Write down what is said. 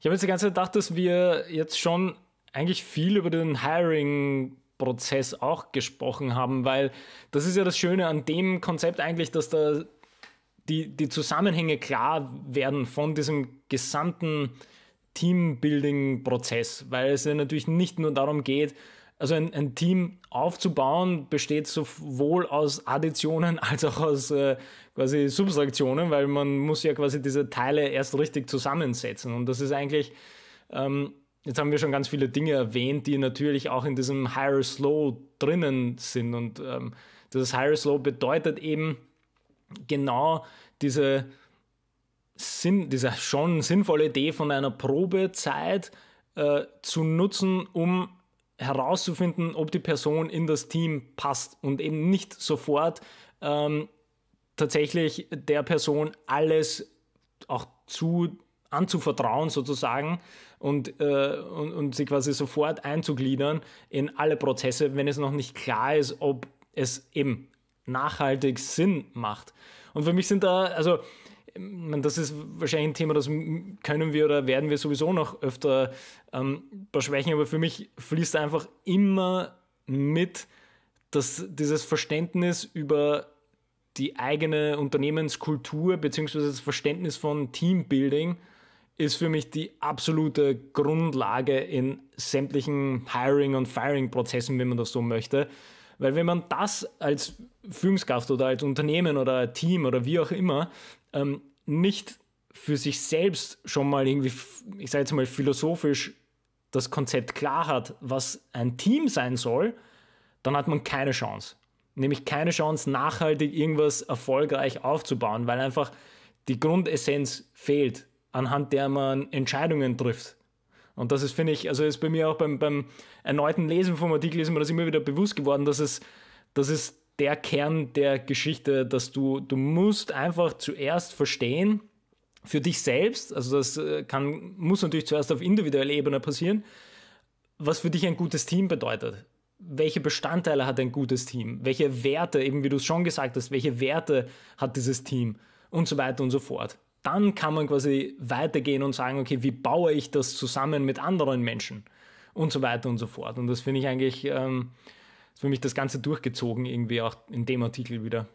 Ich habe jetzt die ganze Zeit gedacht, dass wir jetzt schon eigentlich viel über den Hiring Prozess auch gesprochen haben, weil das ist ja das Schöne an dem Konzept eigentlich, dass da die, die Zusammenhänge klar werden von diesem gesamten Teambuilding-Prozess, weil es ja natürlich nicht nur darum geht, also ein, ein Team aufzubauen, besteht sowohl aus Additionen als auch aus äh, quasi Subtraktionen, weil man muss ja quasi diese Teile erst richtig zusammensetzen. Und das ist eigentlich, ähm, jetzt haben wir schon ganz viele Dinge erwähnt, die natürlich auch in diesem Higher Slow drinnen sind. Und ähm, das Higher Slow bedeutet eben genau diese, Sinn, diese schon sinnvolle Idee von einer Probezeit äh, zu nutzen, um herauszufinden, ob die Person in das Team passt und eben nicht sofort ähm, tatsächlich der Person alles auch zu anzuvertrauen sozusagen und, äh, und, und sie quasi sofort einzugliedern in alle Prozesse, wenn es noch nicht klar ist, ob es eben nachhaltig Sinn macht. Und für mich sind da, also meine, das ist wahrscheinlich ein Thema, das können wir oder werden wir sowieso noch öfter ähm, besprechen, aber für mich fließt einfach immer mit, dass dieses Verständnis über die eigene Unternehmenskultur bzw. das Verständnis von Teambuilding ist für mich die absolute Grundlage in sämtlichen Hiring- und Firing-Prozessen, wenn man das so möchte. Weil wenn man das als Führungskraft oder als Unternehmen oder Team oder wie auch immer ähm, nicht für sich selbst schon mal irgendwie, ich sage jetzt mal philosophisch, das Konzept klar hat, was ein Team sein soll, dann hat man keine Chance. Nämlich keine Chance, nachhaltig irgendwas erfolgreich aufzubauen, weil einfach die Grundessenz fehlt, anhand der man Entscheidungen trifft. Und das ist, finde ich, also ist bei mir auch beim, beim erneuten Lesen vom Artikel ist mir das immer wieder bewusst geworden, dass es, dass es der Kern der Geschichte, dass du, du musst einfach zuerst verstehen, für dich selbst, also das äh, kann, muss natürlich zuerst auf individueller Ebene passieren, was für dich ein gutes Team bedeutet. Welche Bestandteile hat ein gutes Team? Welche Werte, eben wie du es schon gesagt hast, welche Werte hat dieses Team? Und so weiter und so fort dann kann man quasi weitergehen und sagen, okay, wie baue ich das zusammen mit anderen Menschen und so weiter und so fort. Und das finde ich eigentlich, ähm, für mich das Ganze durchgezogen irgendwie auch in dem Artikel wieder.